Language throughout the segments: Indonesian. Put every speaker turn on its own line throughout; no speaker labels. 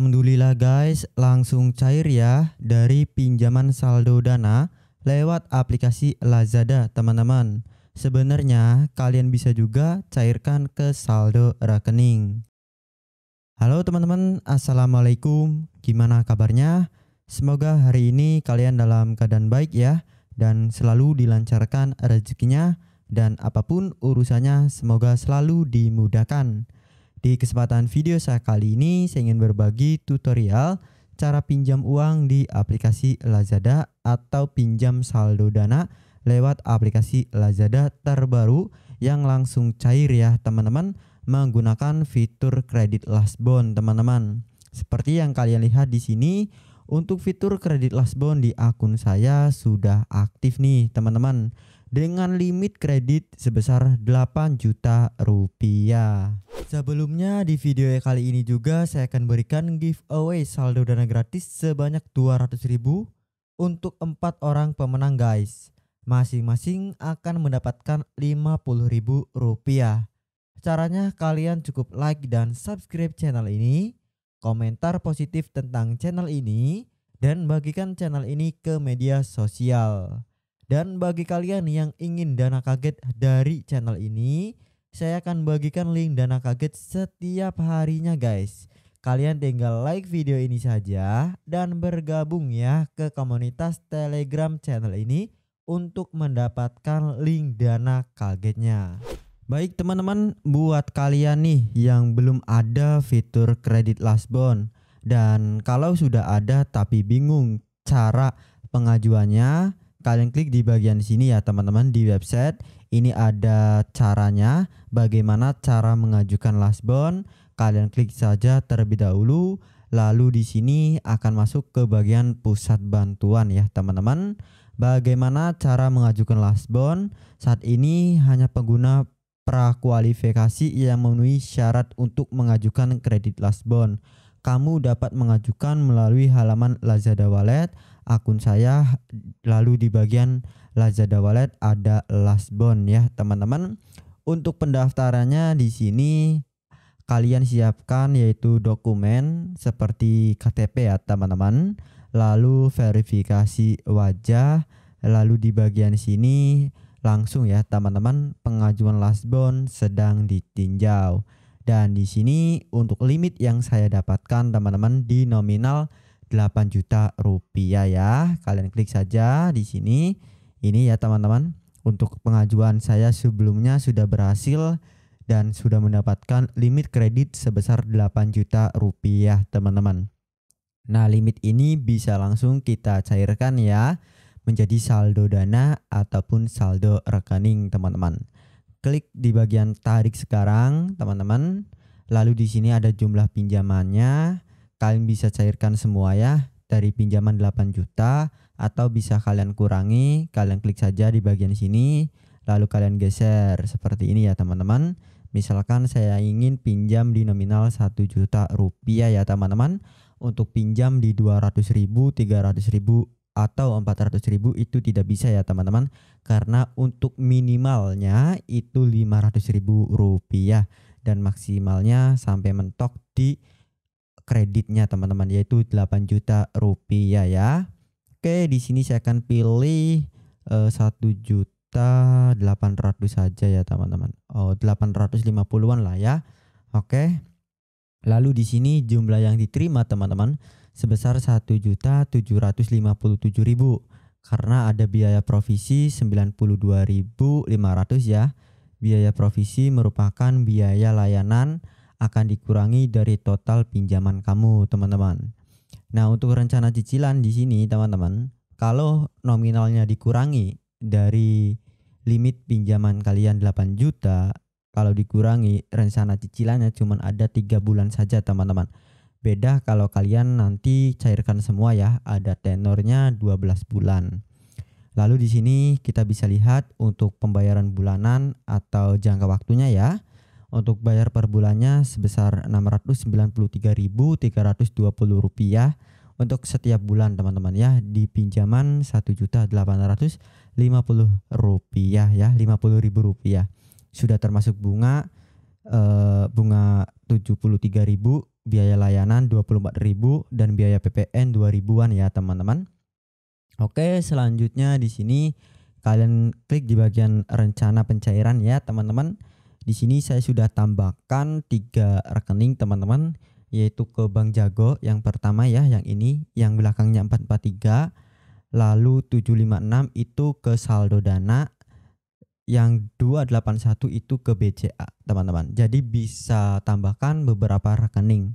Alhamdulillah guys, langsung cair ya dari pinjaman saldo Dana lewat aplikasi Lazada teman-teman. Sebenarnya kalian bisa juga cairkan ke saldo rekening. Halo teman-teman, Assalamualaikum. Gimana kabarnya? Semoga hari ini kalian dalam keadaan baik ya dan selalu dilancarkan rezekinya dan apapun urusannya semoga selalu dimudahkan. Di kesempatan video saya kali ini, saya ingin berbagi tutorial cara pinjam uang di aplikasi Lazada atau pinjam saldo dana lewat aplikasi Lazada terbaru yang langsung cair ya teman-teman menggunakan fitur kredit last bond teman-teman. Seperti yang kalian lihat di sini, untuk fitur kredit lastborn di akun saya sudah aktif nih teman-teman dengan limit kredit sebesar 8 juta rupiah. Sebelumnya di video kali ini juga saya akan berikan giveaway saldo dana gratis sebanyak 200 ribu untuk empat orang pemenang guys. Masing-masing akan mendapatkan 50 ribu rupiah. Caranya kalian cukup like dan subscribe channel ini komentar positif tentang channel ini, dan bagikan channel ini ke media sosial. Dan bagi kalian yang ingin dana kaget dari channel ini, saya akan bagikan link dana kaget setiap harinya guys. Kalian tinggal like video ini saja dan bergabung ya ke komunitas Telegram channel ini untuk mendapatkan link dana kagetnya. Baik teman-teman, buat kalian nih yang belum ada fitur kredit last bond dan kalau sudah ada tapi bingung cara pengajuannya, kalian klik di bagian sini ya teman-teman di website. Ini ada caranya bagaimana cara mengajukan last bond. Kalian klik saja terlebih dahulu lalu di sini akan masuk ke bagian pusat bantuan ya teman-teman. Bagaimana cara mengajukan last bond? Saat ini hanya pengguna prakualifikasi yang memenuhi syarat untuk mengajukan kredit last bond. Kamu dapat mengajukan melalui halaman Lazada Wallet, akun saya, lalu di bagian Lazada Wallet ada last bond ya teman-teman. Untuk pendaftarannya di sini kalian siapkan yaitu dokumen seperti KTP ya teman-teman, lalu verifikasi wajah, lalu di bagian sini langsung ya teman-teman pengajuan last bond sedang ditinjau. Dan di sini untuk limit yang saya dapatkan teman-teman di nominal 8 juta rupiah ya. Kalian klik saja di sini. Ini ya teman-teman. Untuk pengajuan saya sebelumnya sudah berhasil dan sudah mendapatkan limit kredit sebesar 8 juta rupiah teman-teman. Nah limit ini bisa langsung kita cairkan ya menjadi saldo dana ataupun saldo rekening teman-teman. Klik di bagian tarik sekarang teman-teman. Lalu di sini ada jumlah pinjamannya. Kalian bisa cairkan semua ya dari pinjaman 8 juta atau bisa kalian kurangi. Kalian klik saja di bagian sini lalu kalian geser seperti ini ya teman-teman. Misalkan saya ingin pinjam di nominal 1 juta rupiah ya teman-teman. Untuk pinjam di 200 ribu, 300 ribu, atau 400 ribu itu tidak bisa ya teman-teman karena untuk minimalnya itu 500 ribu rupiah dan maksimalnya sampai mentok di kreditnya teman-teman yaitu 8 juta rupiah ya Oke di sini saya akan pilih eh, satu eh, juta 800 saja ya teman-teman Oh 850-an lah ya Oke lalu di sini jumlah yang diterima teman-teman sebesar 1.757.000 karena ada biaya provisi 92.500 ya. Biaya provisi merupakan biaya layanan akan dikurangi dari total pinjaman kamu, teman-teman. Nah, untuk rencana cicilan di sini, teman-teman, kalau nominalnya dikurangi dari limit pinjaman kalian 8 juta, kalau dikurangi rencana cicilannya cuma ada tiga bulan saja, teman-teman. Beda kalau kalian nanti cairkan semua ya, ada tenornya 12 bulan. Lalu di sini kita bisa lihat untuk pembayaran bulanan atau jangka waktunya ya. Untuk bayar per bulannya sebesar 693.320 rupiah untuk setiap bulan teman-teman ya di pinjaman 1.850 rupiah ya, 50.000 rupiah sudah termasuk bunga eh, bunga 73.000 biaya layanan 24.000 dan biaya PPN 2000-an ya teman-teman. Oke, selanjutnya di sini kalian klik di bagian rencana pencairan ya teman-teman. Di sini saya sudah tambahkan tiga rekening teman-teman yaitu ke Bank Jago yang pertama ya yang ini yang belakangnya 443 lalu 756 itu ke saldo dana yang 281 itu ke BCA, teman-teman. Jadi bisa tambahkan beberapa rekening.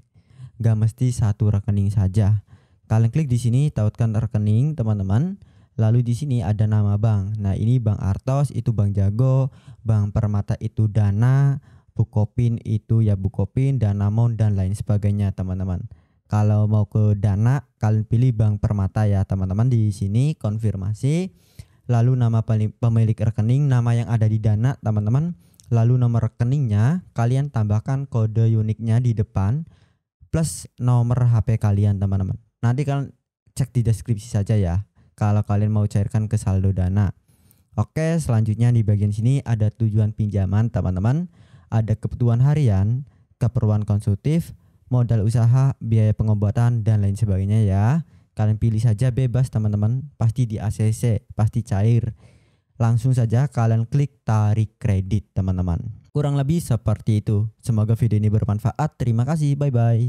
Gak mesti satu rekening saja. Kalian klik di sini tautkan rekening, teman-teman. Lalu di sini ada nama bank. Nah, ini Bank Artos itu Bank Jago, Bank Permata itu Dana, Bukopin itu ya Bukopin, Dana Danamon dan lain sebagainya, teman-teman. Kalau mau ke Dana, kalian pilih Bank Permata ya, teman-teman. Di sini konfirmasi lalu nama pemilik rekening, nama yang ada di Dana, teman-teman. Lalu nomor rekeningnya, kalian tambahkan kode uniknya di depan plus nomor HP kalian, teman-teman. Nanti kalian cek di deskripsi saja ya kalau kalian mau cairkan ke saldo Dana. Oke, selanjutnya di bagian sini ada tujuan pinjaman, teman-teman. Ada kebutuhan harian, keperluan konsultif, modal usaha, biaya pengobatan, dan lain sebagainya ya. Kalian pilih saja bebas teman-teman, pasti di ACC, pasti cair. Langsung saja kalian klik tarik kredit teman-teman. Kurang lebih seperti itu. Semoga video ini bermanfaat. Terima kasih. Bye bye.